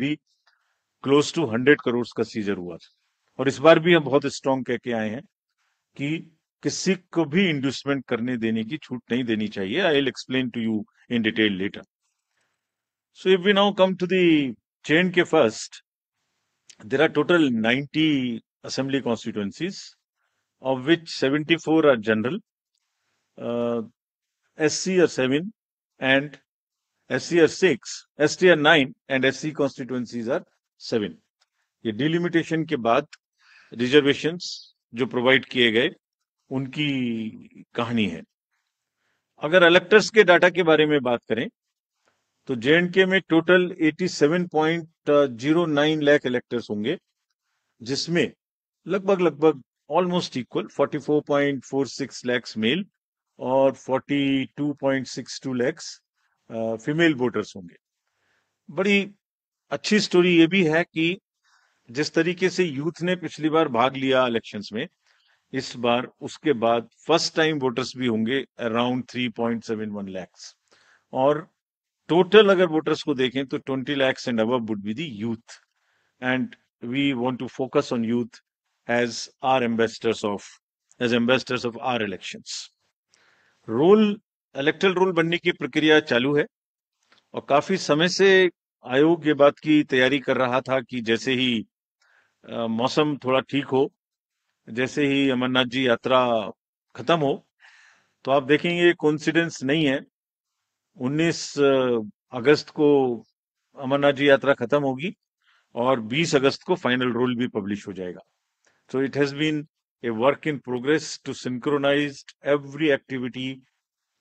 भी close two hundred crore का scissor हुआ था और इस बार भी हम बहुत स्ट्रांग कह के आए हैं कि किसी को भी इंडस्टमेंट करने देने की छूट नहीं देनी चाहिए I will explain to you in detail later so if we now come to the chain के first there are total assembly assembly of which seventy four are general S C are seven and SCR 6, STR 9 and SC constituencies are 7. ये delimitation के बाद reservation जो provide किए गए उनकी कहानी है अगर इलेक्टर्स के डाटा के बारे में बात करें तो जे में टोटल 87.09 लाख इलेक्टर्स होंगे जिसमें लगभग लगभग ऑलमोस्ट इक्वल 44.46 लाख मेल और 42.62 लाख फीमेल वोटर्स होंगे बड़ी अच्छी स्टोरी ये भी है कि जिस तरीके से यूथ ने पिछली बार भाग लिया इलेक्शंस में इस बार उसके बाद फर्स्ट टाइम वोटर्स भी होंगे अराउंड 3.71 लैक्स और टोटल अगर वोटर्स को देखें तो 20 लैक्स एंड अब would be the youth and we want to focus on youth as our ambassadors of as ambassadors of our elections roll electoral roll बनने की प्रक्रिया चालू है और काफी समय से आयोग ये बात की तैयारी कर रहा था कि जैसे ही मौसम थोड़ा ठीक हो जैसे ही अमरनाथ जी यात्रा खत्म हो तो आप देखेंगे कॉन्फिडेंस नहीं है 19 अगस्त को अमरनाथ जी यात्रा खत्म होगी और 20 अगस्त को फाइनल रूल भी पब्लिश हो जाएगा so it has been a work in progress to synchronize every activity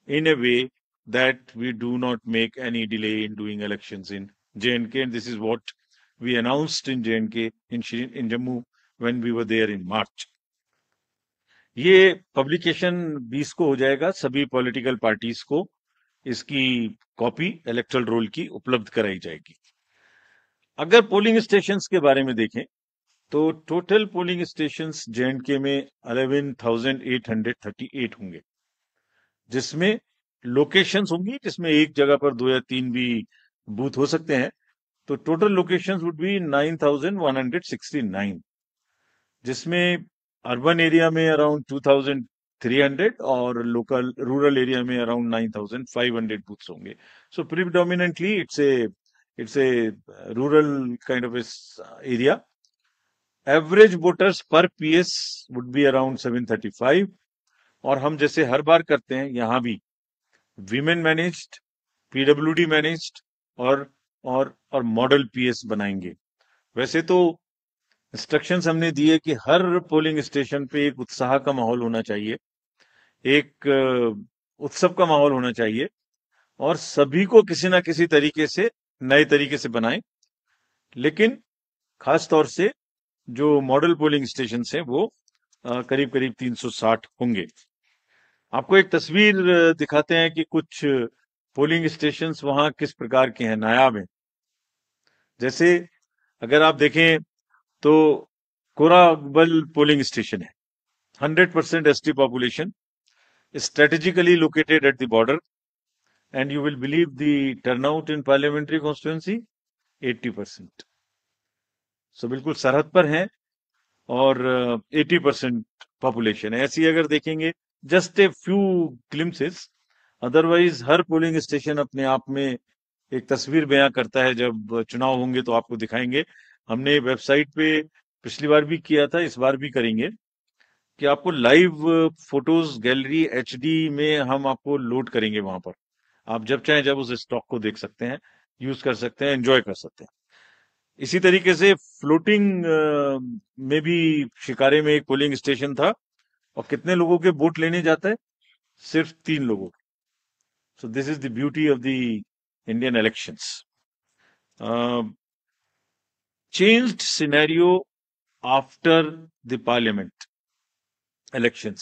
in a way that we do not make any delay in doing elections in JNK. And this is what we announced in JNK in, Shirin, in Jammu when we were there in March. ये publication 20 को हो जाएगा सभी political parties को इसकी copy erectile role की उपलब्ध कराई जाएगी अगर पोलिंग स्टेशंस के बारे में देखें तो टोटल पोलिंग स्टेशंस के में 11,838 होंगे जिसमें लोकेशंस होंगी जिसमें एक जगह पर दो या तीन भी बूथ हो सकते हैं तो टोटल लोकेशंस वुड बी 9169 जिसमें अर्बन एरिया में अराउंड 2300 और लोकल रूरल एरिया में अराउंड 9500 बूथ्स होंगे so predominantly it's a it's a rural kind of area average voters would be around seven thirty 735 और हम जैसे हर बार करते हैं यहां भी विमेन मैनेज्ड पीडब्ल्यू मैनेज्ड और और और मॉडल पीएस बनाएंगे वैसे तो इंस्ट्रक्शन हमने दिए कि हर पोलिंग स्टेशन पे एक उत्साह का माहौल होना चाहिए एक उत्सव का माहौल होना चाहिए और सभी को किसी ना किसी तरीके से नए तरीके से बनाएं लेकिन खास तौर से जो मॉडल पोलिंग स्टेशन है वो करीब करीब 360 होंगे आपको एक तस्वीर दिखाते हैं कि कुछ पोलिंग स्टेशन वहां किस प्रकार के हैं नायाब हैं जैसे अगर आप देखें तो कोराबल पोलिंग स्टेशन है 100% percent S T population strategically located at border and you will believe turn out in parliamentary parliamentary eighty 80% so बिल्कुल सरहद पर है और 80% पॉपुलेशन ऐसी अगर देखेंगे just a few glimpses otherwise हर पोलिंग स्टेशन अपने आप में एक तस्वीर बयां करता है जब चुनाव होंगे तो आपको दिखाएंगे हमने वेबसाइट पे पिछली बार भी किया था इस बार भी करेंगे कि आपको लाइव फोटोज गैलरी एच में हम आपको लोड करेंगे वहां पर आप जब चाहें जब उस स्टॉक को देख सकते हैं यूज कर सकते हैं एंजॉय कर सकते हैं इसी तरीके से फ्लोटिंग में भी शिकारे में एक पोलिंग स्टेशन था और कितने लोगों के वोट लेने जाता है सिर्फ तीन लोगों के so this is the beauty of the Indian election changed scenario after the parliament election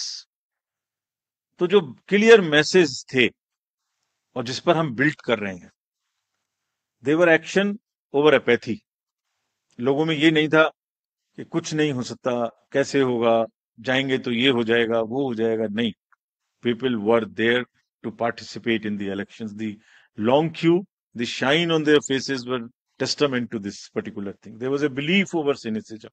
तो जो क्लियर मैसेज थे और जिस पर हम बिल्ड कर रहे हैं देवर एक्शन ओवर अपैथी लोगों में ये नहीं था कि कुछ नहीं हो सकता कैसे होगा जाएंगे people were there to participate in the elections. The long queue, the shine on their faces were testament to this particular thing. There was a belief over cynicism.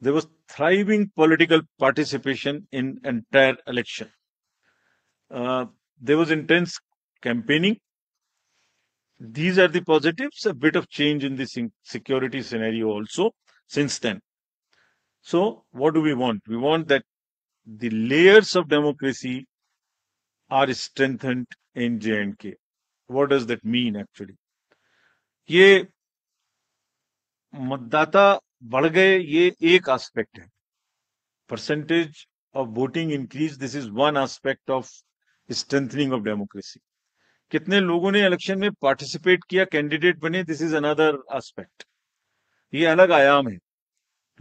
There was thriving political participation in entire election. Uh, there was intense campaigning. These are the positives, a bit of change in the security scenario also since then. So what do we want? We want that the layers of democracy are strengthened in J&K. What does that mean actually? ये मतदाता बढ़ गए ये एक aspect है percentage of voting increase this is one aspect of strengthening of democracy कितने लोगों ने इलेक्शन में पार्टिसिपेट किया कैंडिडेट बने दिस इज अनदर एस्पेक्ट ये अलग आयाम है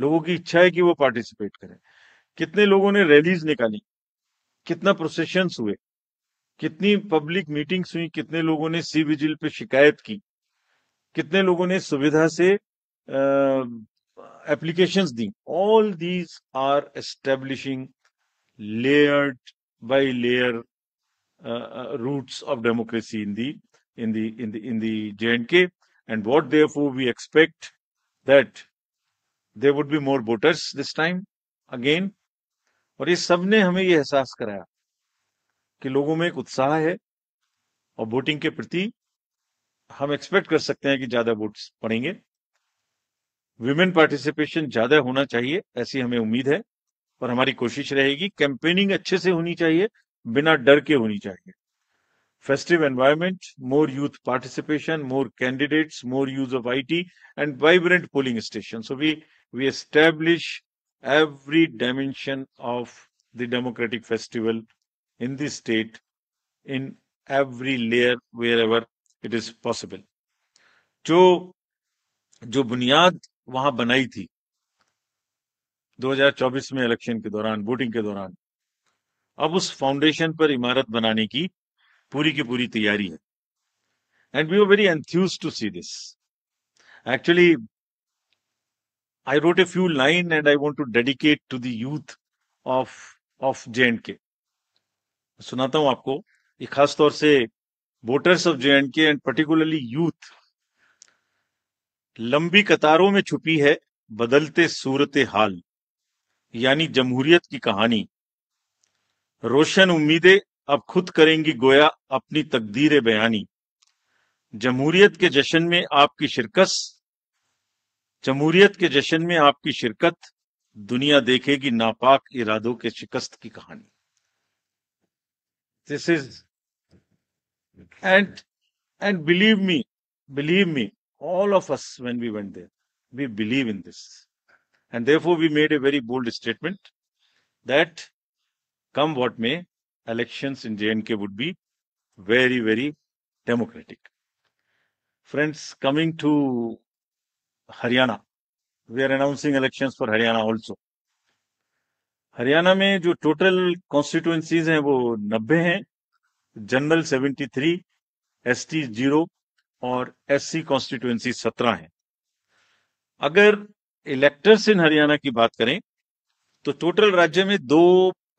लोगों की इच्छा है कि वो पार्टिसिपेट करें कितने लोगों ने रैलीज निकाली कितना प्रोसेशन हुए कितनी पब्लिक मीटिंग्स हुई कितने लोगों ने सी विजिल पे शिकायत की कितने लोगों ने सुविधा से एप्लीकेशन दी all these are establishing layered by layer uh, roots of in the in the in the J and K and what there therefore we expect there would be more voters this time again और ये सब ने हमें ये एहसास कराया कि लोगों में एक उत्साह है और वोटिंग के प्रति हम एक्सपेक्ट कर सकते हैं कि ज्यादा वोट्स पड़ेंगे वुमेन पार्टिसिपेशन ज्यादा होना चाहिए ऐसी हमें उम्मीद है और हमारी कोशिश रहेगी कैंपेनिंग अच्छे से होनी चाहिए बिना डर के होनी चाहिए festive environment more youth participation more candidates more use of IT, and vibrant polling station so we we establish every dimension of the democratic festival in the state in every layer wherever it is possible जो जो बुनियाद वहां बनाई थी 2024 में election के दौरान voting के दौरान अब उस फाउंडेशन पर इमारत बनाने की पूरी की पूरी तैयारी है And we are very enthused to see this. Actually. I wrote a few line and I want to dedicate to the youth of of J and K सुनाता हूं आपको ये खास तौर से voters of J and K and particularly youth लंबी कतारों में छुपी है बदलते सूरत हाल यानी जमहूरियत की कहानी रोशन उम्मीदें अब खुद करेंगी गोया अपनी तकदीर बयानी जमहूरियत के जश्न में आपकी शिरकत जमहूरियत के जश्न में आपकी शिरकत दुनिया देखेगी नापाक इरादों के शिकस्त की कहानी this is and and believe me believe me all of us when we went there we believe in this and therefore we made a very bold statement that come what may J and K would be very very democratic friends coming to Haryana we are announcing elections for Haryana also Haryana में जो total constituencies हैं वो नब्बे हैं general seventy three S T zero और S C constituency सत्रह हैं अगर इलेक्टर्स इन हरियाणा की बात करें तो टोटल राज्य में दो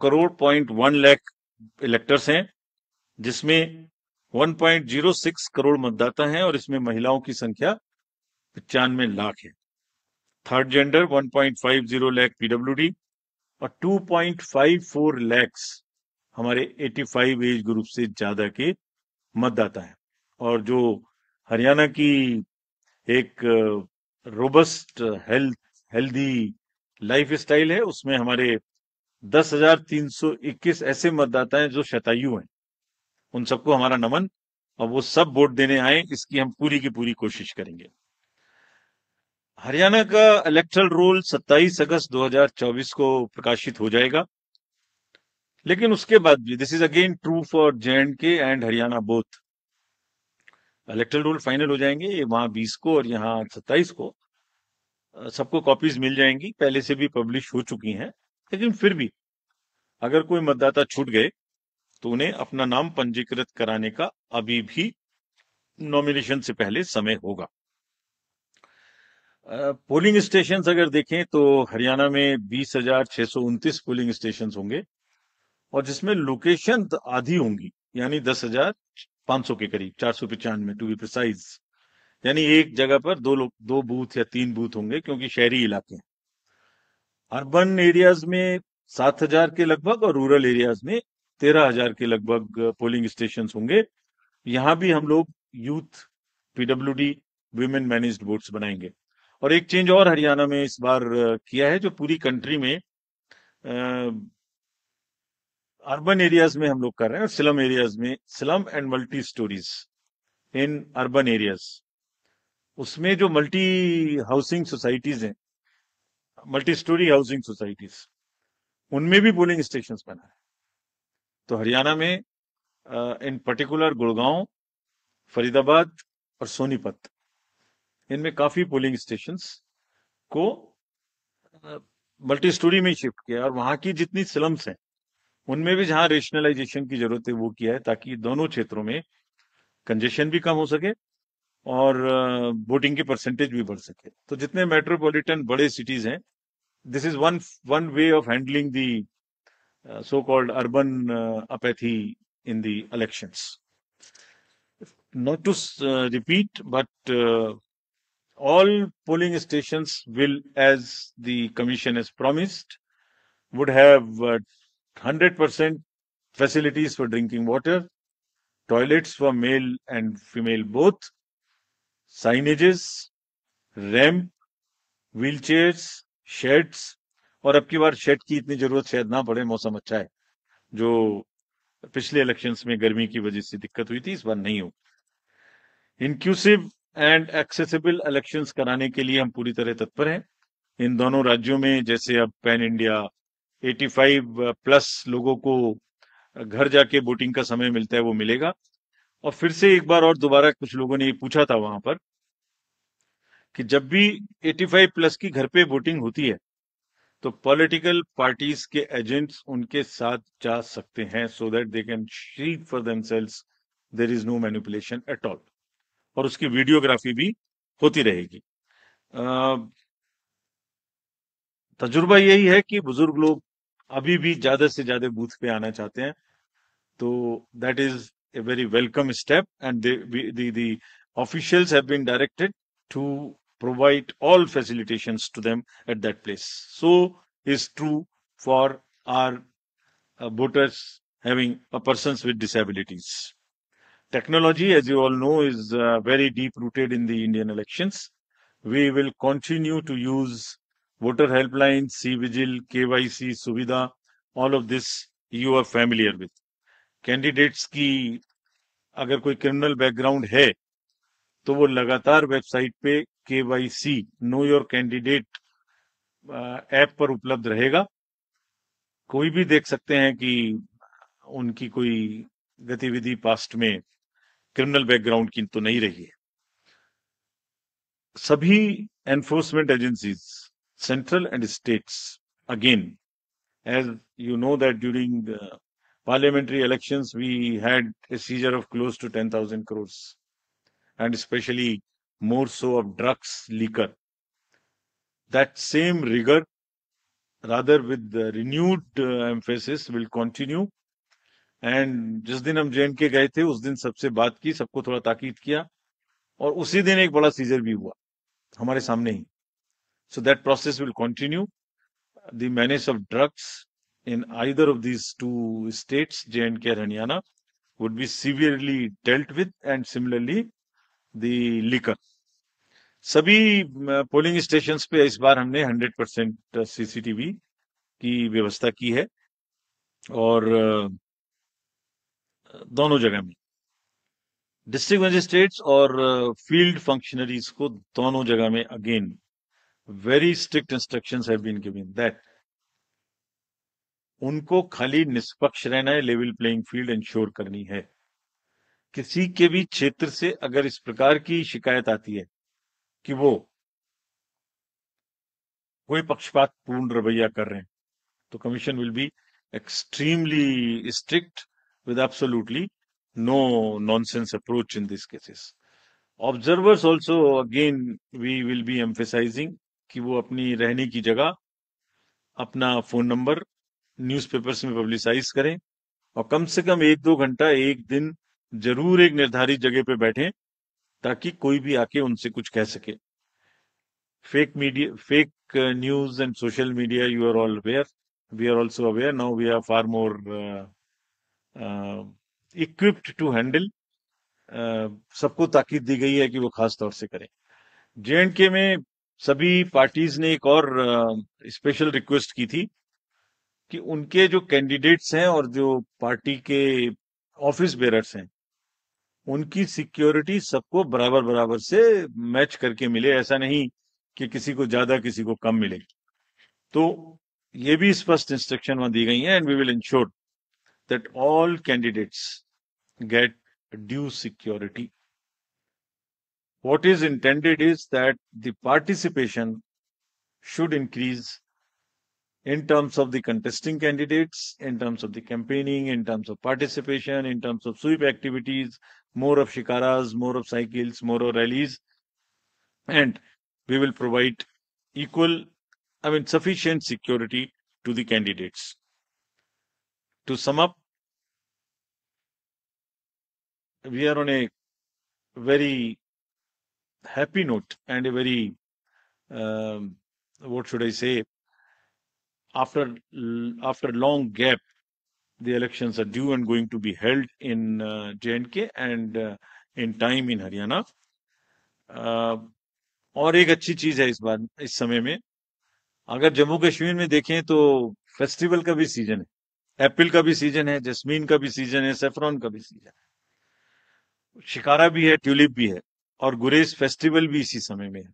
crore point one lakh electors हैं जिसमें 1.06 करोड़ मतदाता हैं और इसमें महिलाओं की संख्या पचानवे लाख है थर्ड जेंडर 1.50 लाख पीडब्ल्यू और 2.54 लैक्स हमारे 85 एज ग्रुप से ज्यादा के मतदाता हैं और जो हरियाणा की एक robust health healthy lifestyle है उसमें हमारे 10,321 ऐसे मतदाता हैं जो शतायु हैं उन सबको हमारा नमन और वो सब वोट देने आए इसकी हम पूरी की पूरी कोशिश करेंगे हरियाणा का इलेक्ट्रल रूल 27 अगस्त 2024 को प्रकाशित हो जाएगा लेकिन उसके बाद भी this is again true for J and K and Haryana both electoral roll final हो जाएंगे वहां 20 को और यहाँ 27 को सबको कॉपीज मिल जाएंगी पहले से भी पब्लिश हो चुकी हैं लेकिन फिर भी अगर कोई मतदाता छूट गए तो उन्हें अपना नाम पंजीकृत कराने का अभी भी नॉमिनेशन से पहले समय होगा पोलिंग स्टेशन अगर देखें तो हरियाणा में बीस हजार छह सौ उनतीस पोलिंग स्टेशन होंगे और जिसमें लोकेशन आधी होंगी यानी दस हजार पांच सौ के करीब चार सौ पचानवे टू बी प्रिसाइज यानी एक जगह पर दो लोग दो बूथ या तीन बूथ होंगे क्योंकि शहरी इलाके हैं अर्बन एरियाज में सात हजार के लगभग और रूरल एरियाज में तेरह हजार के लगभग पोलिंग स्टेशन होंगे यहाँ भी हम लोग youth P W D women managed boards बनाएंगे और एक चेंज और हरियाणा में इस बार किया है जो पूरी कंट्री में अर्बन एरियाज में हम लोग कर रहे हैं स्लम एरियाज में slum and multi stories in urban areas उसमें जो मल्टी हाउसिंग सोसाइटीज हैं मल्टी स्टोरी हाउसिंग सोसाइटीज उनमें भी पोलिंग स्टेशन बना है तो हरियाणा में इन पर्टिकुलर गुड़गांव फरीदाबाद और सोनीपत इनमें काफी पोलिंग स्टेशन को मल्टी स्टोरी में शिफ्ट किया और वहां की जितनी स्लम्स हैं उनमें भी जहां रेशनलाइजेशन की जरूरत है वो किया है ताकि दोनों क्षेत्रों में कंजेशन भी कम हो सके और वोटिंग की परसेंटेज भी बढ़ सके तो जितने मेट्रोपॉलिटन बड़े सिटीज हैं this is one one way of handling the so called urban apathy in the elections not to repeat but all polling stations will, as the commission has promised, would have 100% uh, facilities for drinking water, toilets for male and female both, signages, ramp wheelchairs, sheds, और अब की बार shade की इतनी जरूरत शायद ना पड़े मौसम अच्छा है जो पिछले इलेक्शंस में गर्मी की वजह से दिक्कत हुई थी इस बार नहीं होगी इंक्लूसिव एंड एक्सेसिबल इलेक्शंस कराने के लिए हम पूरी तरह तत्पर हैं इन दोनों राज्यों में जैसे अब पैन इंडिया 85 प्लस लोगों को घर जाके वोटिंग का समय मिलता है वो मिलेगा और फिर से एक बार और दोबारा कुछ लोगों ने ये पूछा था वहां पर कि जब भी 85 प्लस की घर पे वोटिंग होती है तो पॉलिटिकल पार्टीज के एजेंट्स उनके साथ जा सकते हैं so that they can sit for themselves there is no manipulation at all और उसकी वीडियोग्राफी भी होती रहेगी तजुर्बा यही है कि बुजुर्ग लोग अभी भी ज्यादा से ज्यादा बूथ पे आना चाहते हैं तो that is a very welcome step and the officials have been directed to provide all facilitation to them at that place so is true for our voters having a person with disabilities Technology, as you all know, is uh, very deep rooted in the Indian elections. We will continue to use voter helpline, C-Vigil, KYC, Suvidha, all of this you are familiar with. candidates ki agar koi criminal background hai to wo lagatar website pe kyc know your candidate uh, app par uplabdh rahega koi bhi dekh sakte hain ki unki koi gatividhi past mein criminal background की तो नहीं रही है सभी enforcement agencies central and states again as you know that during parliamentary elections we had a seizure of close to ten thousand crores and specially more so of drugs liquor that same rigour rather with the emphasis will continue and जिस दिन हम जे के गए थे उस दिन सबसे बात की सबको थोड़ा ताकीद किया और उसी दिन एक बड़ा सीजर भी हुआ हमारे सामने ही so that process will continue the menace of drugs in either of these two states J and K Haryana would be severely dealt with and similarly the सभी पोलिंग स्टेशन पे इस बार हमने 100 परसेंट सीसीटीवी की व्यवस्था की है और दोनों जगह में डिस्ट्रिक्ट मजिस्ट्रेट्स और फील्ड uh, फंक्शनरीज को दोनों जगह में again very strict instructions have been given that उनको खाली निष्पक्ष रहना है लेवल प्लेइंग फील्ड इंश्योर करनी है किसी के भी क्षेत्र से अगर इस प्रकार की शिकायत आती है कि वो कोई पक्षपात पूर्ण रवैया कर रहे हैं तो commission will be extremely strict with absolutely no nonsense approach in these cases. Observers also again we will be emphasizing कि वो अपनी रहने की जगह अपना फोन नंबर न्यूज़पेपर्स में पब्लिसाइज करें और कम से कम एक दो घंटा एक दिन जरूर एक निर्धारित जगह पे बैठें ताकि कोई भी आके उनसे कुछ कह सके fake media fake news and social media you are all aware we are also aware now we are far more equipped to handle सबको ताकीद दी गई है कि वो खास तौर से करें जे के में सभी पार्टीज ने एक और स्पेशल रिक्वेस्ट की थी कि उनके जो कैंडिडेट्स हैं और जो पार्टी के ऑफिस बेरर्स हैं उनकी सिक्योरिटी सबको बराबर बराबर से मैच करके मिले ऐसा नहीं कि किसी को ज्यादा किसी को कम मिले तो ये भी स्पष्ट इंस्ट्रक्शन वहां दी गई है and we will ensure that all candidates get due security. What is intended is that the participation should increase in terms of the contesting candidates, in terms of the campaigning, in terms of participation, in terms of sweep activities, more of shikaras, more of cycles, more of rallies. And we will provide equal, I mean, sufficient security to the candidates. To sum up, we are on a very happy note and a very, um, what should I say, after after long gap, the elections are due and going to be held in uh, JNK and uh, in time in Haryana. Uh, और एक अच्छी चीज है इस बार इस समय में अगर जम्मू कश्मीर में देखें तो फेस्टिवल का भी सीजन है एप्पल का भी सीजन है जस्मीन का भी सीजन है सेफ्रॉन का भी सीजन है शिकारा भी है ट्यूलिप भी है और गुरेज फेस्टिवल भी इसी समय में है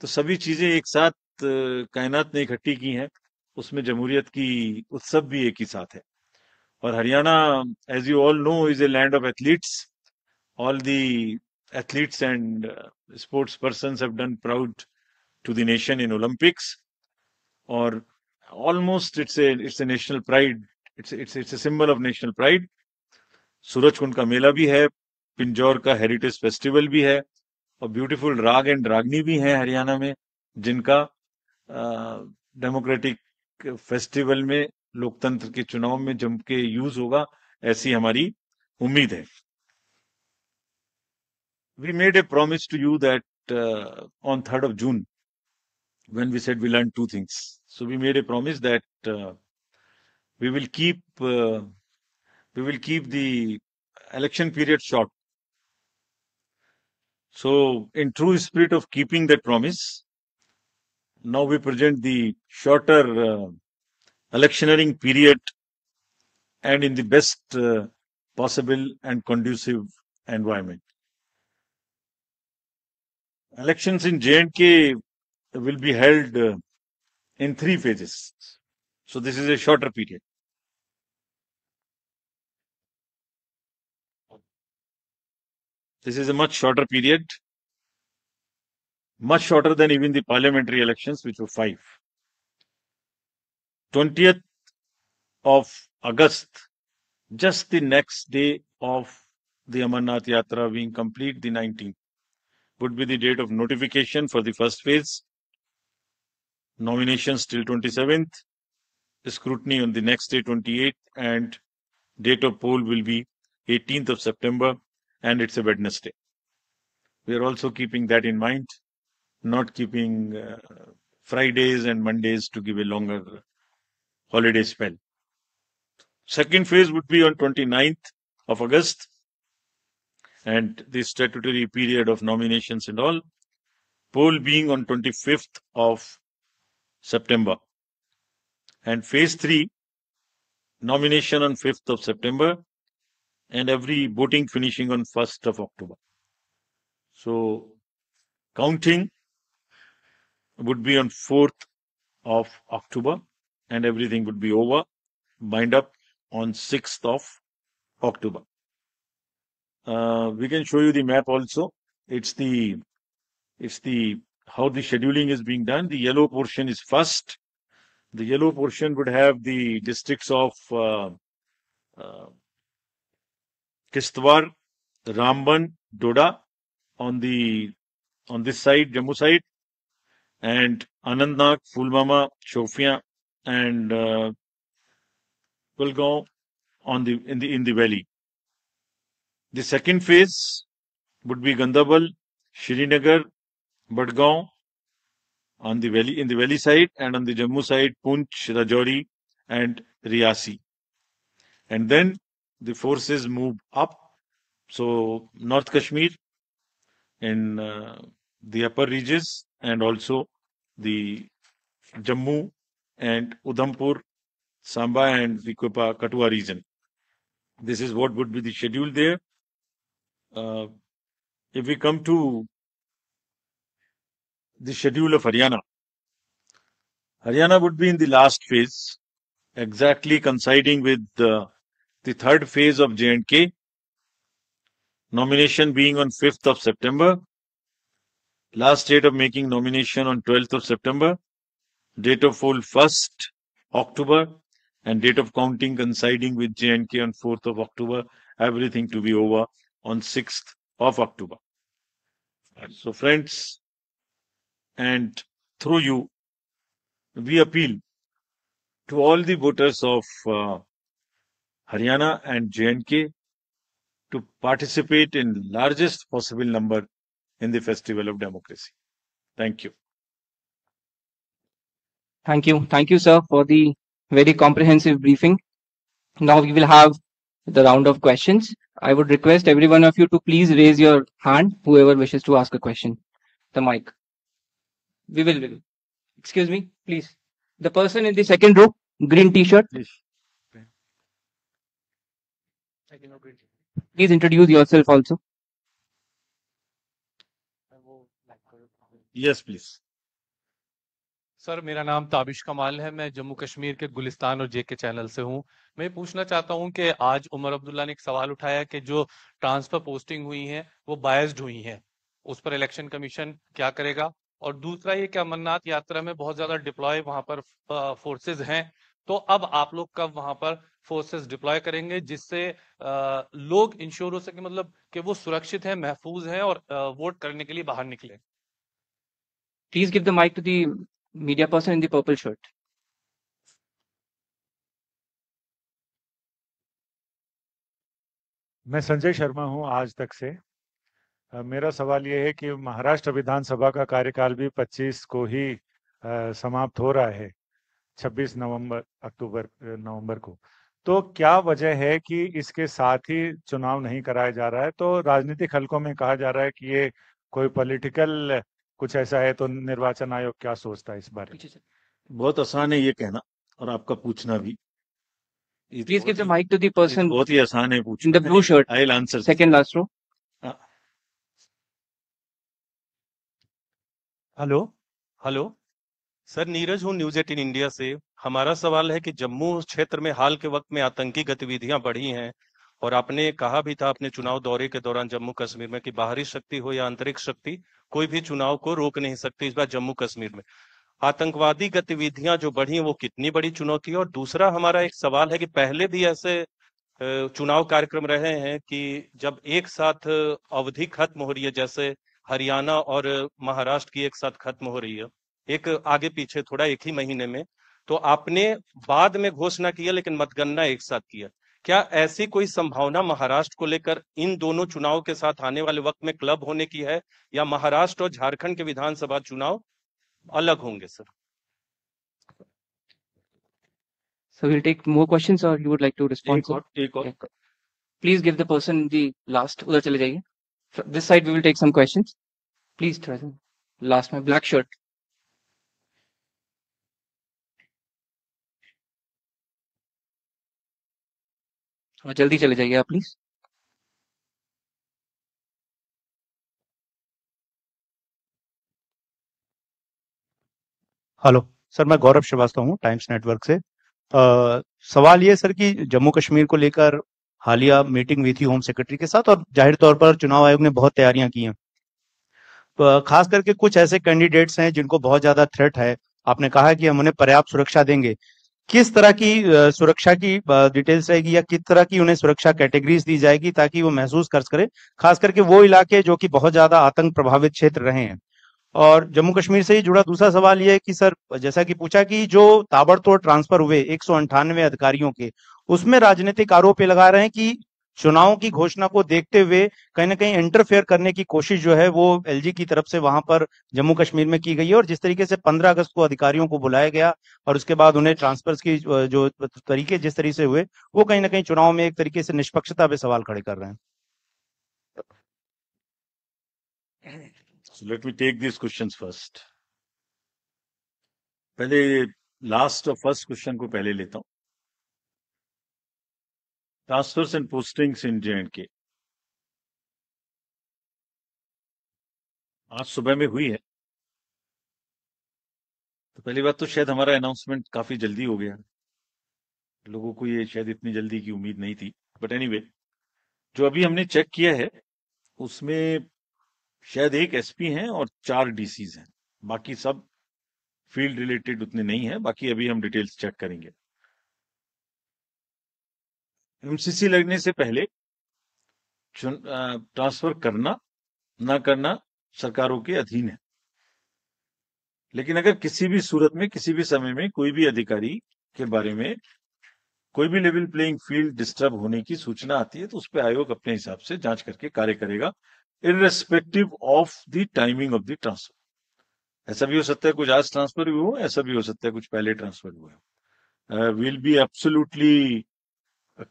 तो सभी चीजें एक साथ कायनात ने इकट्ठी की हैं उसमें जमहूरियत की उत्सव भी एक ही साथ है और Haryana as you all know is a land of athletes all the athletes and sports person have done proud to the nation in Olympics और almost it's a it's a national it's it's it's a symbol of national pride Surajkund का मेला भी है पिंजौर का heritage festival भी है और beautiful राग एंड रागनी भी हैं हरियाणा में जिनका डेमोक्रेटिक फेस्टिवल में लोकतंत्र के चुनाव में जम के यूज होगा ऐसी हमारी उम्मीद है we made a promise to you that on third of June when we set we learn two things so we made a promise that we will keep uh, we will keep the election period short. So, in true spirit of keeping that promise, now we present the shorter uh, electioneering period and in the best uh, possible and conducive environment. Elections in J&K will be held uh, in three phases. So this is a shorter period. This is a much shorter period, much shorter than even the parliamentary elections, which were five. 20th of August, just the next day of the Amarnath Yatra being complete, the 19th, would be the date of notification for the first phase, nominations till 27th, scrutiny on the next day, 28th, and date of poll will be 18th of September and it's a Wednesday. We are also keeping that in mind, not keeping uh, Fridays and Mondays to give a longer holiday spell. Second phase would be on 29th of August and the statutory period of nominations and all. Poll being on 25th of September. And phase 3, nomination on 5th of September and every voting finishing on 1st of October. So counting would be on 4th of October and everything would be over, bind up on 6th of October. Uh, we can show you the map also. It's the, it's the, how the scheduling is being done. The yellow portion is first. The yellow portion would have the districts of uh, uh, Kistwar, Ramban, Doda on the on this side, Jammu side, and Anandnag, Fulmama, Shofia, and uh, on the in the in the valley. The second phase would be Gandhabal, Srinagar, Badgaon on the valley in the valley side, and on the Jammu side, Punch, Rajouri, and Riyasi. And then the forces move up. So North Kashmir in uh, the upper regions, and also the Jammu and Udhampur, Samba and Vikupa Katua region. This is what would be the schedule there. Uh, if we come to the schedule of Haryana, Haryana would be in the last phase, exactly coinciding with uh, the third phase of J&K, nomination being on 5th of September, last date of making nomination on 12th of September, date of full 1st October, and date of counting coinciding with J&K on 4th of October, everything to be over on 6th of October. So friends, and through you, we appeal to all the voters of uh, Haryana and JNK to participate in largest possible number in the festival of democracy. Thank you. Thank you. Thank you, sir, for the very comprehensive briefing. Now we will have the round of questions. I would request every one of you to please raise your hand, whoever wishes to ask a question. The mic. We will, we will. Excuse me, please. The person in the second row, green t-shirt. Yes. Please introduce yourself also. Yes, please. Sir, मेरा नाम ताबिश कमाल है मैं जम्मू कश्मीर के गुलिस्तान और जेके channel से हूँ मैं पूछना चाहता हूँ कि आज उमर अब्दुल्ला ने एक सवाल उठाया कि जो ट्रांसफर पोस्टिंग हुई है वो बायस्ड हुई है उस पर इलेक्शन कमीशन क्या करेगा और दूसरा ये कि अमरनाथ यात्रा में बहुत ज्यादा डिप्लॉय वहां पर फोर्सेज हैं तो अब आप लोग कब वहां पर फोर्सेस डिप्लॉय करेंगे जिससे लोग इंश्योर हो सके मतलब कि वो सुरक्षित है महफूज है और आ, वोट करने के लिए बाहर निकले please give the mike to the media person in the purple shirt मैं संजय शर्मा हूं आज तक से मेरा सवाल यह है कि महाराष्ट्र विधानसभा का कार्यकाल भी 25 को ही समाप्त हो रहा है 26 नवंबर अक्टूबर नवंबर को तो क्या वजह है कि इसके साथ ही चुनाव नहीं कराया जा रहा है तो राजनीतिक हलकों में कहा जा रहा है कि ये कोई पॉलिटिकल कुछ ऐसा है तो निर्वाचन आयोग क्या सोचता है इस बारे में बहुत आसान है ये कहना और आपका पूछना भी Please give the mic बहुत ही आसान है हेलो हेलो हाँ। सर नीरज हूँ न्यूज एटीन इंडिया से हमारा सवाल है कि जम्मू क्षेत्र में हाल के वक्त में आतंकी गतिविधियां बढ़ी हैं और आपने कहा भी था अपने चुनाव दौरे के दौरान जम्मू कश्मीर में कि बाहरी शक्ति हो या आंतरिक शक्ति कोई भी चुनाव को रोक नहीं सकती इस बार जम्मू कश्मीर में आतंकवादी गतिविधियां जो बढ़ी वो कितनी बड़ी चुनौती है और दूसरा हमारा एक सवाल है कि पहले भी ऐसे चुनाव कार्यक्रम रहे हैं कि जब एक साथ अवधि खत्म हो रही है जैसे हरियाणा और महाराष्ट्र की एक साथ खत्म हो रही है एक आगे पीछे थोड़ा एक ही महीने में तो आपने बाद में घोषणा किया लेकिन मतगणना एक साथ किया क्या ऐसी कोई संभावना महाराष्ट्र को लेकर इन दोनों चुनाव के साथ आने वाले वक्त में क्लब होने की है या महाराष्ट्र और झारखंड के विधानसभा चुनाव अलग होंगे sir so will take more questions और you would like to respond please give the person the last उधर चले जाइए this side we will take some questions please last में ब्लैक शर्ट थोड़ा जल्दी चले जाइए आप प्लीज़ हेलो सर मैं गौरव श्रीवास्तव हूँ टाइम्स नेटवर्क से आ, सवाल ये सर कि जम्मू कश्मीर को लेकर हालिया मीटिंग हुई थी होम सेक्रेटरी के साथ और जाहिर तौर पर चुनाव आयोग ने बहुत तैयारियां की हैं तो खास करके कुछ ऐसे कैंडिडेट्स हैं जिनको बहुत ज्यादा थ्रेट है आपने कहा कि हम उन्हें पर्याप्त सुरक्षा देंगे किस तरह की सुरक्षा की डिटेल्स रहेगी या किस तरह की उन्हें सुरक्षा कैटेगरीज दी जाएगी ताकि वो महसूस कर सके खास करके वो इलाके जो कि बहुत ज्यादा आतंक प्रभावित क्षेत्र रहे हैं और जम्मू कश्मीर से ही जुड़ा दूसरा सवाल यह है कि सर जैसा कि पूछा कि जो ताबड़तोड़ ट्रांसफर हुए एक अधिकारियों के उसमें राजनीतिक आरोप लगा रहे हैं कि चुनाव की घोषणा को देखते हुए कहीं ना कहीं इंटरफेयर करने की कोशिश जो है वो एलजी की तरफ से वहां पर जम्मू कश्मीर में की गई है और जिस तरीके से 15 अगस्त को अधिकारियों को बुलाया गया और उसके बाद उन्हें ट्रांसफर की जो तरीके जिस तरीके से हुए वो कहीं ना कहीं चुनाव में एक तरीके से निष्पक्षता पे सवाल खड़े कर रहे हैं पहले लास्ट और फर्स्ट क्वेश्चन को पहले लेता हूं transfers and postings in जे के आज सुबह में हुई है तो पहली बात तो शायद हमारा अनाउंसमेंट काफी जल्दी हो गया लोगों को ये शायद इतनी जल्दी की उम्मीद नहीं थी बट एनीवे anyway, जो अभी हमने चेक किया है उसमें शायद एक एसपी हैं और चार डीसीज हैं बाकी सब फील्ड रिलेटेड उतने नहीं है बाकी अभी हम डिटेल्स चेक करेंगे एमसीसी लगने से पहले ट्रांसफर करना ना करना सरकारों के अधीन है लेकिन अगर किसी भी सूरत में किसी भी समय में कोई भी अधिकारी के बारे में कोई भी लेवल प्लेइंग फील्ड डिस्टर्ब होने की सूचना आती है तो उस पर आयोग अपने हिसाब से जांच करके कार्य करेगा irrespective of the timing of the transfer ऐसा भी हो सकता है कुछ आज ट्रांसफर भी हो ऐसा भी हो सकता है कुछ पहले ट्रांसफर हो will be absolutely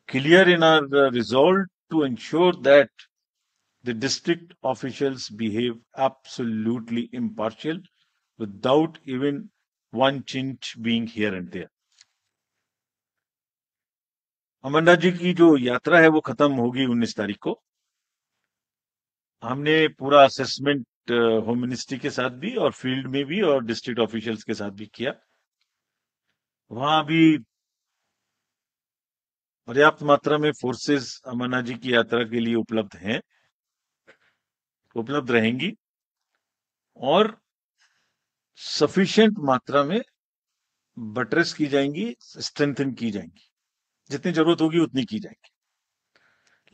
clear in our uh, resolve to ensure that the district officials behave absolutely impartial without even one chinch being here and there. Amarnath ji की जो यात्रा है वो खत्म होगी 19 तारीख को हमने पूरा असेसमेंट होम मिनिस्ट्री के साथ भी और फील्ड में भी और डिस्ट्रिक्ट ऑफिशियल्स के साथ भी किया वहां भी पर्याप्त मात्रा में फोर्सेस अमरनाथ जी की यात्रा के लिए उपलब्ध हैं उपलब्ध रहेंगी और सफिशिएंट मात्रा में बटरेस की जाएंगी स्ट्रेंथन की जाएंगी जितनी जरूरत होगी उतनी की जाएगी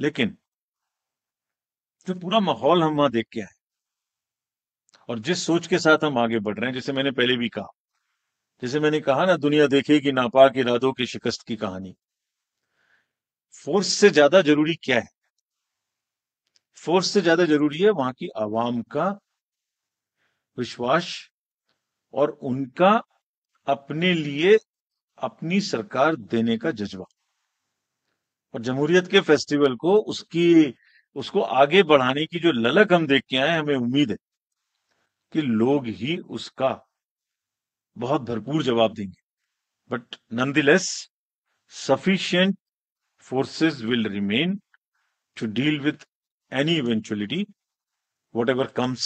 लेकिन जो पूरा माहौल हम वहां देख के आए और जिस सोच के साथ हम आगे बढ़ रहे हैं जैसे मैंने पहले भी कहा जैसे मैंने कहा ना दुनिया देखेगी नापाक इरादों की शिकस्त की कहानी फोर्स से ज्यादा जरूरी क्या है फोर्स से ज्यादा जरूरी है वहां की आवाम का विश्वास और उनका अपने लिए अपनी सरकार देने का जज्बा और जमहूरियत के फेस्टिवल को उसकी उसको आगे बढ़ाने की जो ललक हम देख के आए हमें उम्मीद है कि लोग ही उसका बहुत भरपूर जवाब देंगे but nonetheless sufficient forces will remain to deal with any eventuality, whatever comes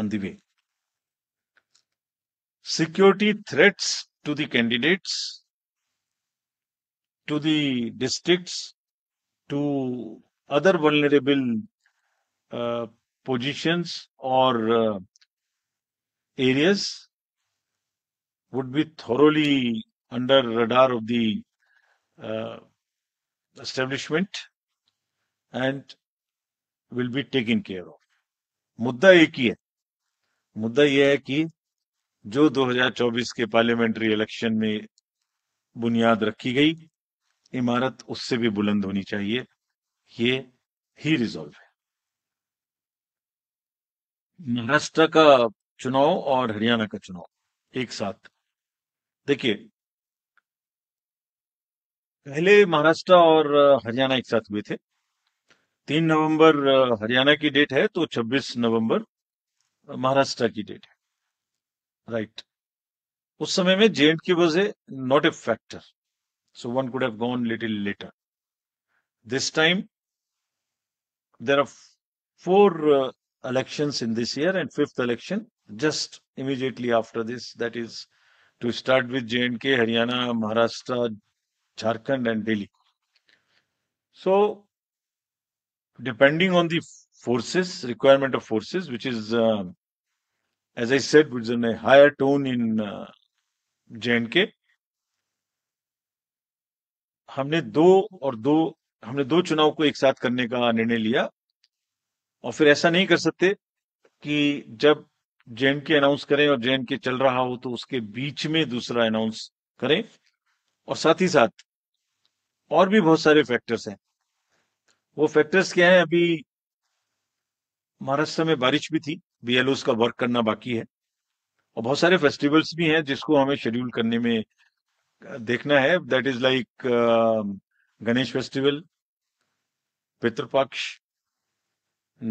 on the way. Security threats to the candidates, to the districts, to other vulnerable uh, positions or uh, areas would be thoroughly under radar of the uh, establishment and will be taken care of. मुद्दा एक ही है मुद्दा यह है कि जो 2024 के parliamentary election में बुनियाद रखी गई इमारत उससे भी बुलंद होनी चाहिए ये ही रिजॉल्व है महाराष्ट्र का चुनाव और हरियाणा का चुनाव एक साथ देखिए पहले महाराष्ट्र और हरियाणा एक साथ हुए थे तीन नवंबर हरियाणा की डेट है तो 26 नवंबर महाराष्ट्र की डेट है राइट उस समय में J and K was a not a factor so one could have gone little later this time there are four election in this year and fifth election just immediately after this that is to start with J and K Haryana Maharashtra Jharkhand and Delhi. So, depending on the forces, requirement of forces, which is, uh, as I said, which is in a higher tone in uh, J&K, हमने दो और दो हमने दो चुनाव को एक साथ करने का निर्णय लिया और फिर ऐसा नहीं कर सकते कि जब जे अनाउंस करें और जे चल रहा हो तो उसके बीच में दूसरा अनाउंस करें और साथ ही साथ और भी बहुत सारे फैक्टर्स हैं वो फैक्टर्स क्या है अभी महाराष्ट्र में बारिश भी थी बीएलओ का वर्क करना बाकी है और बहुत सारे फेस्टिवल्स भी हैं जिसको हमें शेड्यूल करने में देखना है that is like Ganesh festival Pitrupaksha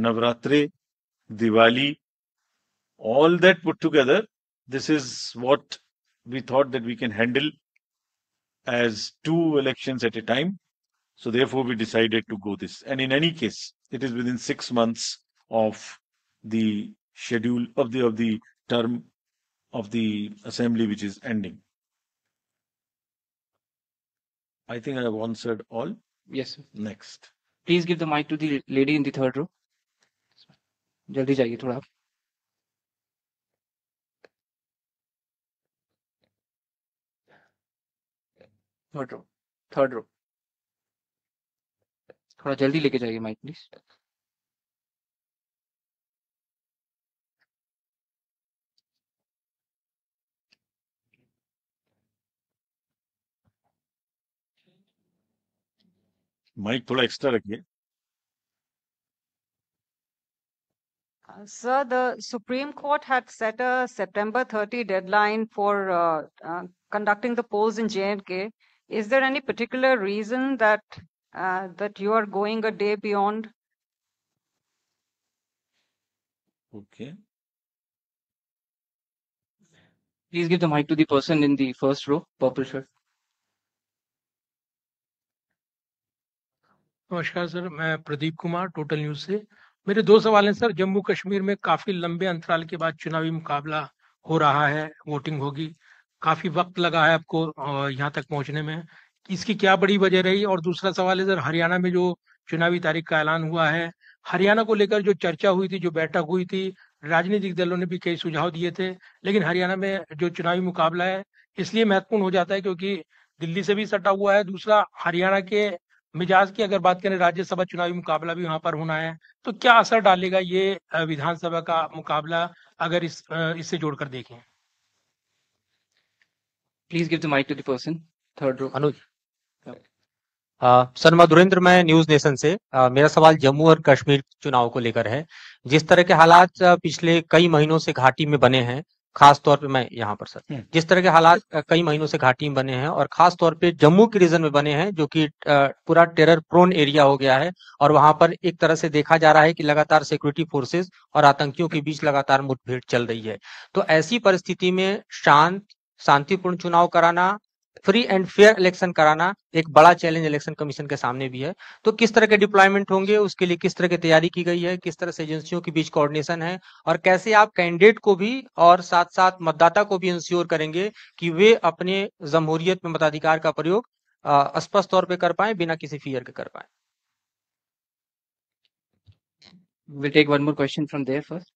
Navratri Diwali all that put together this is what we thought that we can handle as two elections at a time. So therefore, we decided to go this. And in any case, it is within six months of the schedule of the of the term of the assembly which is ending. I think I have answered all. Yes, sir. Next. Please give the mic to the lady in the third row. जल्दी जाइए थोड़ा third row third row थोड़ा जल्दी लेके जाइए mike please mike थोड़ा extra रखिए uh, Sir, the Supreme Court had set a September 30 deadline for uh, uh, conducting the polls in j and JNK. Is there any particular reason that uh, that you are going a day beyond? Okay. Please give the mic to the person in the first row, purple shirt. नमस्कार sir मैं Pradeep Kumar total news से मेरे दो सवाल हैं sir Jammu Kashmir में काफी लंबे अंतराल के बाद चुनावी मुकाबला हो रहा है वोटिंग होगी काफी वक्त लगा है आपको यहाँ तक पहुंचने में इसकी क्या बड़ी वजह रही और दूसरा सवाल है सर हरियाणा में जो चुनावी तारीख का ऐलान हुआ है हरियाणा को लेकर जो चर्चा हुई थी जो बैठक हुई थी राजनीतिक दलों ने भी कई सुझाव दिए थे लेकिन हरियाणा में जो चुनावी मुकाबला है इसलिए महत्वपूर्ण हो जाता है क्योंकि दिल्ली से भी सटा हुआ है दूसरा हरियाणा के मिजाज की अगर बात करें राज्यसभा चुनावी मुकाबला भी वहां पर होना है तो क्या असर डालेगा ये विधानसभा का मुकाबला अगर इस इससे जोड़कर देखें please give the mike to the person third row Anuj sir Madhurendra मैं न्यूज नेशन से आ, uh, मेरा सवाल जम्मू और कश्मीर चुनाव को लेकर है जिस तरह के हालात uh, पिछले कई महीनों से घाटी में बने हैं खास तौर पे मैं यहाँ पर सर हम्म। जिस तरह के हालात uh, कई महीनों से घाटी में बने हैं और खास तौर पे जम्मू के रीजन में बने हैं जो कि पूरा टेरर प्रोन एरिया हो गया है और वहां पर एक तरह से देखा जा रहा है कि लगातार सिक्योरिटी फोर्सेस और आतंकियों के बीच लगातार मुठभेड़ चल रही है तो ऐसी परिस्थिति में शांत शांतिपूर्ण चुनाव कराना फ्री एंड फेयर इलेक्शन कराना एक बड़ा चैलेंज इलेक्शन कमीशन के सामने भी है तो किस तरह के डिप्लॉयमेंट होंगे उसके लिए किस तरह की तैयारी की गई है किस तरह से एजेंसियों के बीच कोऑर्डिनेशन है और कैसे आप कैंडिडेट को भी और साथ साथ मतदाता को भी इंश्योर करेंगे कि वे अपने जमहूरियत में मताधिकार का प्रयोग स्पष्ट तौर पर कर पाए बिना किसी फियर के कर पाए will take one more question from there first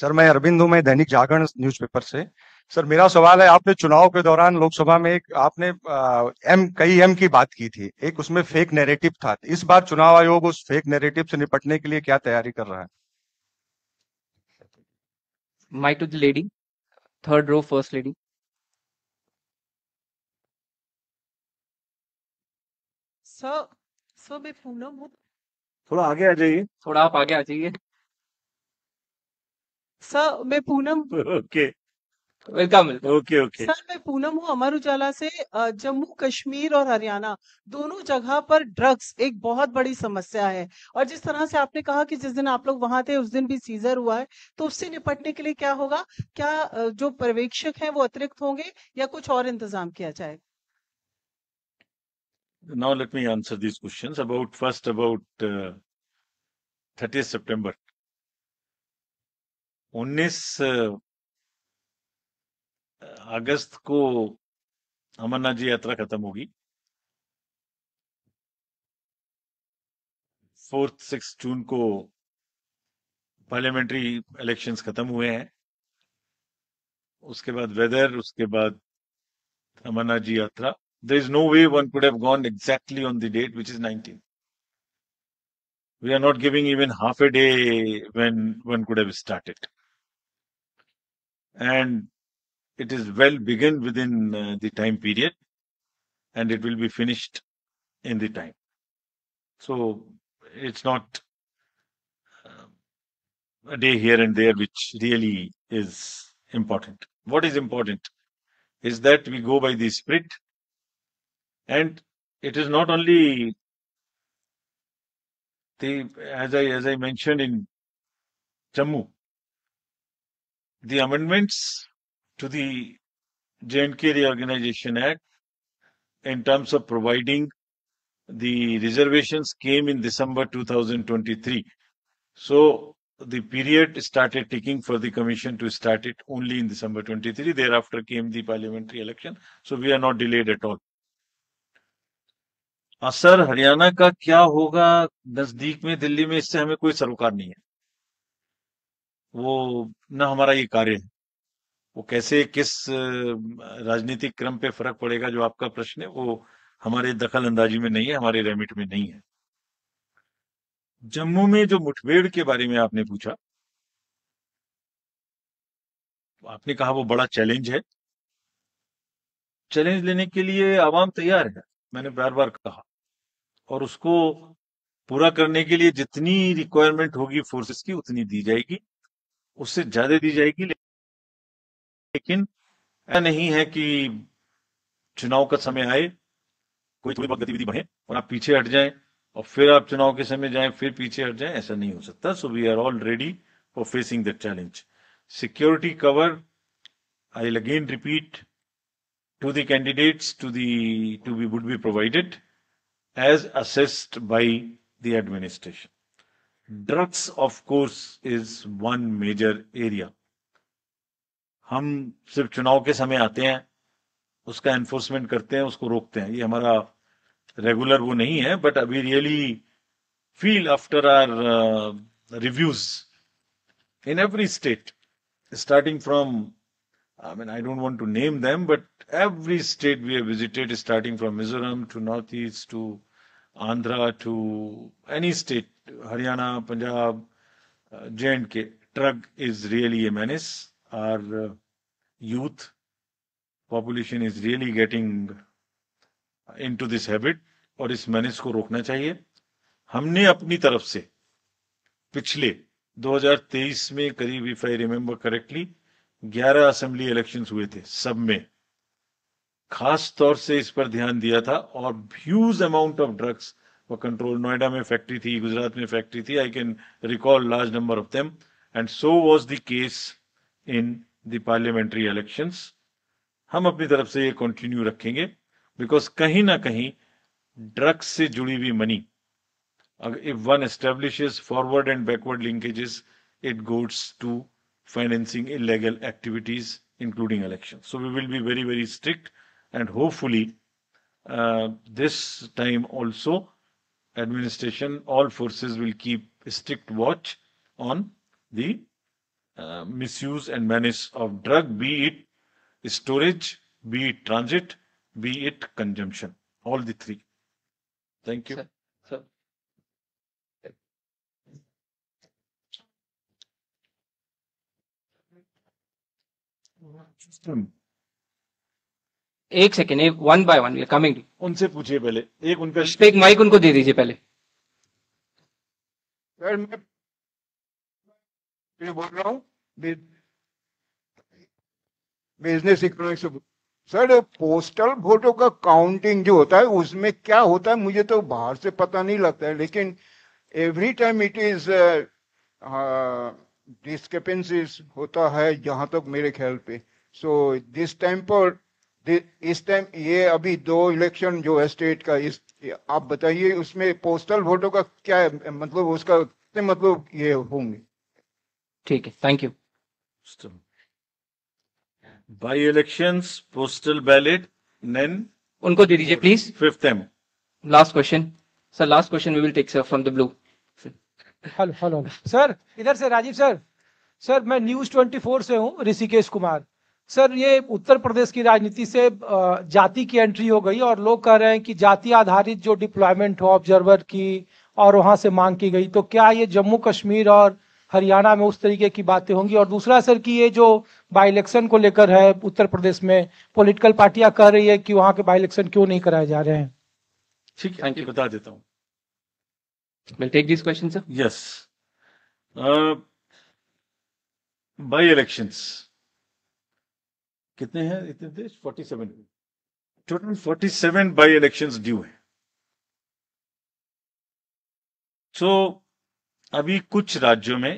sir मैं अरविंद हूँ मैं दैनिक जागरण न्यूज़पेपर से सर मेरा सवाल है आपने चुनाव के दौरान लोकसभा में एक आपने आ, एम कई एम की बात की थी एक उसमें फेक नैरेटिव था इस बार चुनाव आयोग उस फेक नैरेटिव से निपटने के लिए क्या तैयारी कर रहा है mike to the lady third row first lady sir sir मैं पूनम हूँ थोड़ा आगे आ जाइए थोड़ा आप आगे आ जाइए सर मैं Poonam okay welcome okay okay sir मैं पूनम हूँ अमर उजाला से जम्मू कश्मीर और हरियाणा दोनों जगह पर ड्रग्स एक बहुत बड़ी समस्या है और जिस तरह से आपने कहा कि जिस दिन आप लोग वहां थे उस दिन भी सीजर हुआ है तो उससे निपटने के लिए क्या होगा क्या जो पर्यवेक्षक हैं वो अतिरिक्त होंगे या कुछ और इंतजाम किया जाएगा Now let me answer these questions about first about uh, September. 19 अगस्त को अमरनाथ जी यात्रा खत्म होगी फोर्थ सिक्स जून को पार्लियामेंट्री इलेक्शंस खत्म हुए हैं उसके बाद वेदर उसके बाद अमरनाथ जी यात्रा there is no way one could have gone exactly on the date which is nineteen we are not giving even half a day when one could have started and it is well begun within uh, the time period and it will be finished in the time. So it's not uh, a day here and there which really is important. What is important is that we go by the Spirit and it is not only the, as I, as I mentioned in Jammu, the amendments to the JNK Reorganization Act in terms of providing the reservations came in December 2023. So the period started ticking for the commission to start it only in December 23. Thereafter came the parliamentary election. So we are not delayed at all. Sir Haryana का क्या होगा नजदीक mein Delhi mein isse हमें koi सरोकार nahi hai. वो ना हमारा ये कार्य है वो कैसे किस राजनीतिक क्रम पे फर्क पड़ेगा जो आपका प्रश्न है वो हमारे दखल अंदाजी में नहीं है हमारे रेमिट में नहीं है जम्मू में जो मुठभेड़ के बारे में आपने पूछा आपने कहा वो बड़ा चैलेंज है चैलेंज लेने के लिए आवाम तैयार है मैंने बार बार कहा और उसको पूरा करने के लिए जितनी रिक्वायरमेंट होगी फोर्सेस की उतनी दी जाएगी उससे ज्यादा दी जाएगी लेकिन ऐसा नहीं है कि चुनाव का समय आए कोई थोड़ी बहुत गतिविधि बढ़े और आप पीछे हट जाएं और फिर आप चुनाव के समय जाएं फिर पीछे हट जाएं ऐसा नहीं हो सकता so we are all ready for facing the challenge security cover I again repeat to to to the to the would be provided as provided by the administration drugs of course is one major area हम सिर्फ चुनाव के समय आते हैं उसका enforcement करते हैं उसको रोकते हैं ये हमारा रेगुलर वो नहीं है बट अभी really feel after our reviews in every state starting from I mean I don't want to name them but every state we visited starting from Mizoram to north east to Andhra to any state Haryana Punjab J and K drug is really a menace our youth population is really getting into this habit और इस menace को रोकना चाहिए हमने अपनी तरफ से पिछले 2023 में करीब if I remember correctly 11 assembly election हुए थे सब में खास तौर से इस पर ध्यान दिया था और huge amount of drugs control. Noida mein factory thi, Gujarat mein factory thi. I can recall large number of them. And so was the case in the parliamentary elections. हम अपनी तरफ से ये कंटिन्यू रखेंगे बिकॉज कहीं ना कहीं drugs से जुड़ी हुई money if one establishes forward and backward linkages it goes to financing illegal activities, including elections. So we will be very, very strict and hopefully uh, this time also administration, all forces will keep strict watch on the uh, misuse and menace of drug, be it storage, be it transit, be it consumption. All the three. Thank you. Sir. Hmm. एक second एक one by one we coming उनसे पूछिए पहले एक उनका इस एक mic उनको दे दीजिए पहले सर मैं बोल रहा हूँ बिजनेस इकोनॉमिक्स सर पोस्टल वोटों का काउंटिंग जो होता है उसमें क्या होता है मुझे तो बाहर से पता नहीं लगता है लेकिन every time it is discrepancies होता है जहां तक मेरे ख्याल पे सो दिस टाइम पर इस टाइम ये अभी दो इलेक्शन जो है स्टेट का इस आप बताइए उसमें पोस्टल वोटों का क्या है मतलब उसका कितने मतलब ये होंगे ठीक है thank you by elections postal ballot नेन उनको दे दीजिए please fifth M last question sir last question we will take sir from the blue hello hello sir इधर से राजीव सर सर मैं न्यूज 24 से हूँ ऋषिकेश कुमार सर ये उत्तर प्रदेश की राजनीति से जाति की एंट्री हो गई और लोग कह रहे हैं कि जाति आधारित जो डिप्लॉयमेंट हो ऑब्जर्वर की और वहां से मांग की गई तो क्या ये जम्मू कश्मीर और हरियाणा में उस तरीके की बातें होंगी और दूसरा सर कि ये जो बाई इलेक्शन को लेकर है उत्तर प्रदेश में पॉलिटिकल पार्टियां कह रही है कि वहां के बाई इलेक्शन क्यों नहीं कराए जा रहे हैं ठीक है बता देता हूँ बाई take कितने हैं इतने देश forty seven total forty seven by election due है सो so, अभी कुछ राज्यों में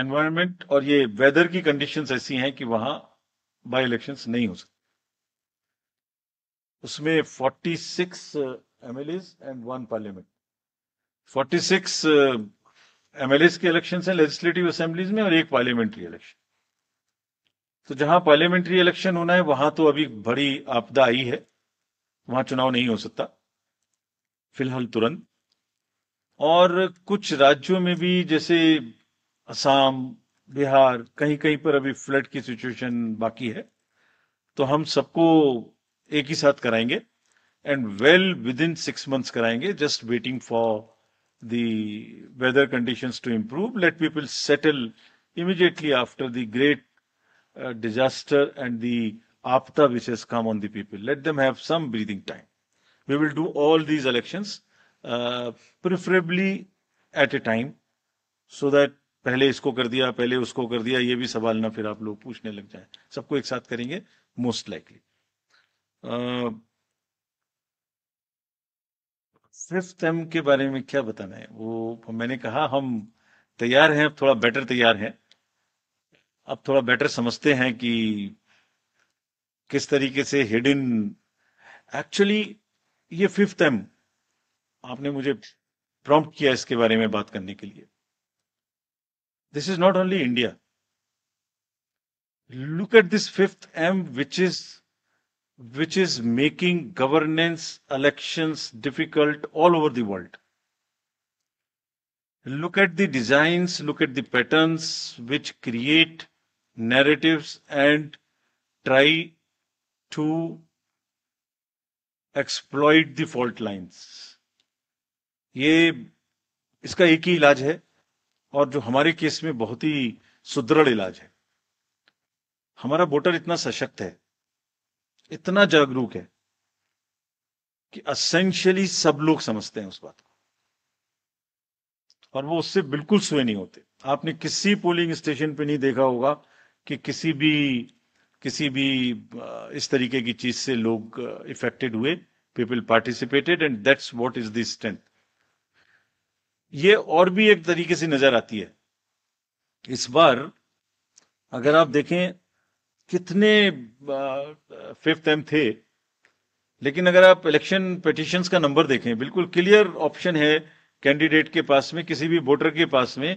एनवायरमेंट और ये वेदर की कंडीशंस ऐसी हैं कि वहां बाई इलेक्शंस नहीं हो सकते उसमें 46 six M and one parliament 46 six M के इलेक्शन हैं लेजिस्लेटिव असेंबलीज में और एक पार्लियामेंट्री इलेक्शन तो जहां पार्लियामेंट्री इलेक्शन होना है वहां तो अभी बड़ी आपदा आई है वहां चुनाव नहीं हो सकता फिलहाल तुरंत और कुछ राज्यों में भी जैसे असम बिहार कहीं कहीं पर अभी फ्लड की सिचुएशन बाकी है तो हम सबको एक ही साथ कराएंगे and well within six months कराएंगे just waiting for the weather conditions to improve let people settle immediately after the great disaster and the apta which has come on the people. Let them have some breathing time. We will do all these elections, uh, preferably at a time, so that पहले इसको कर दिया पहले उसको कर दिया ये भी सवाल ना फिर आप लोग पूछने लग जाए सबको एक साथ करेंगे मोस्ट लाइकली फिफ्थ एम के बारे में क्या बताना है वो मैंने कहा हम तैयार हैं थोड़ा बेटर तैयार हैं अब थोड़ा बेटर समझते हैं कि किस तरीके से हिडन एक्चुअली ये फिफ्थ एम आपने मुझे प्रॉम्प्ट किया इसके बारे में बात करने के लिए this is not only India look at this fifth M which is which is making governance election difficult all over the world look at the design look at the pattern which create narratives and try to exploit the fault lines ये इसका एक ही इलाज है और जो हमारे case में बहुत ही सुदृढ़ इलाज है हमारा वोटर इतना सशक्त है इतना जागरूक है कि असेंशियली सब लोग समझते हैं उस बात को और वो उससे बिल्कुल सुए नहीं होते आपने किसी पोलिंग स्टेशन पे नहीं देखा होगा कि किसी भी किसी भी इस तरीके की चीज से लोग इफेक्टेड हुए people participated and that's what is this strength ये और भी एक तरीके से नजर आती है इस बार अगर आप देखें कितने फिफ्थ एम थे लेकिन अगर आप इलेक्शन पिटिशन का नंबर देखें बिल्कुल क्लियर ऑप्शन है कैंडिडेट के पास में किसी भी वोटर के पास में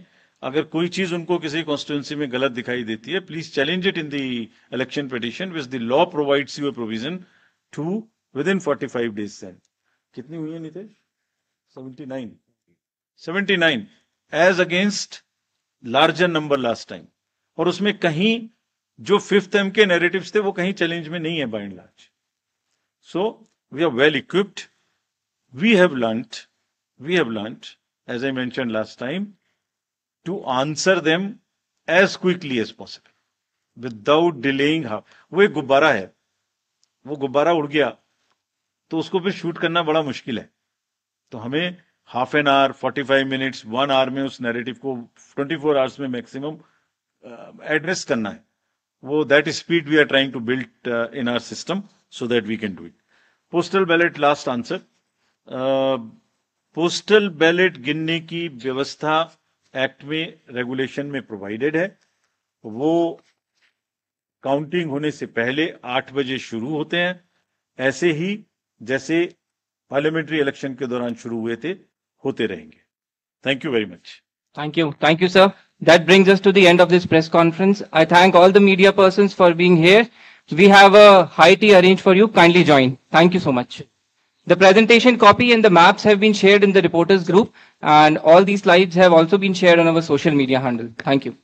अगर कोई चीज उनको किसी कॉन्स्टिट्यूंसी में गलत दिखाई देती है please challenge it in the election petition which the law provides you a provision to within forty five days सेल कितनी हुई है Nitesh seventy nine seventy nine as against larger number last time और उसमें कहीं जो फिफ्थ एम के narrative थे वो कहीं चैलेंज में नहीं है by and large so we are well equipped we have learn we have learn as I mention last time to answer them as quickly as possible without delaying half वो एक गुब्बारा है वो गुब्बारा उड़ गया तो उसको फिर शूट करना बड़ा मुश्किल है तो हमें half an hour forty five minutes one hour में उस नैरेटिव को ट्वेंटी फोर आवर्स में मैक्सिमम एड्रेस uh, करना है वो that speed we are trying to build in our system so that we can do it postal ballot last answer postal ballot गिनने की व्यवस्था एक्ट में रेगुलेशन में प्रोवाइडेड है वो काउंटिंग होने से पहले आठ बजे शुरू होते हैं ऐसे ही जैसे पार्लियामेंट्री इलेक्शन के दौरान शुरू हुए थे होते रहेंगे thank you very much thank you thank you sir that brings us to the end of this press conference I thank all the media person for being here we have a high tea arrange for you kindly join thank you so much The presentation copy and the maps have been shared in the reporters group and all these slides have also been shared on our social media handle. Thank you.